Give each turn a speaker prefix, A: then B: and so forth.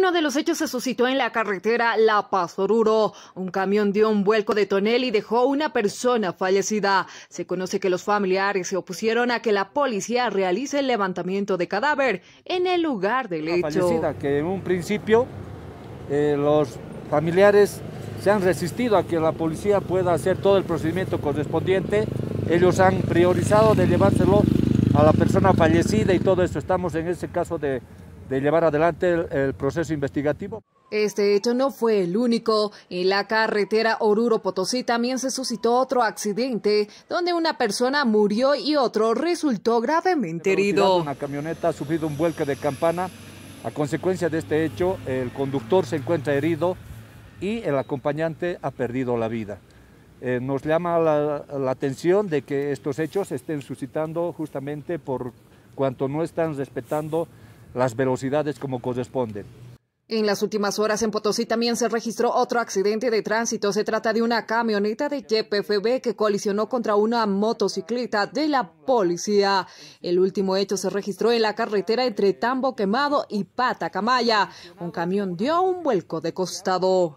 A: Uno de los hechos se suscitó en la carretera La Paz Oruro. Un camión dio un vuelco de tonel y dejó una persona fallecida. Se conoce que los familiares se opusieron a que la policía realice el levantamiento de cadáver en el lugar del hecho. Fallecida,
B: que en un principio eh, los familiares se han resistido a que la policía pueda hacer todo el procedimiento correspondiente. Ellos han priorizado de llevárselo a la persona fallecida y todo eso. Estamos en ese caso de de llevar adelante el, proceso investigativo.
A: Este hecho no fue el único. En la carretera Oruro-Potosí también se suscitó otro accidente donde una persona murió y otro resultó gravemente herido. Una
B: camioneta ha sufrido un vuelque de campana. A consecuencia de este hecho, el conductor se encuentra herido y el acompañante ha perdido la vida. Eh, nos llama la, atención de que estos hechos se estén suscitando justamente por cuanto no están respetando las velocidades como corresponden.
A: En las últimas horas en Potosí también se registró otro accidente de tránsito. Se trata de una camioneta de YPFB que colisionó contra una motocicleta de la policía. El último hecho se registró en la carretera entre Tambo Quemado y Pata Camaya. Un camión dio un vuelco de costado.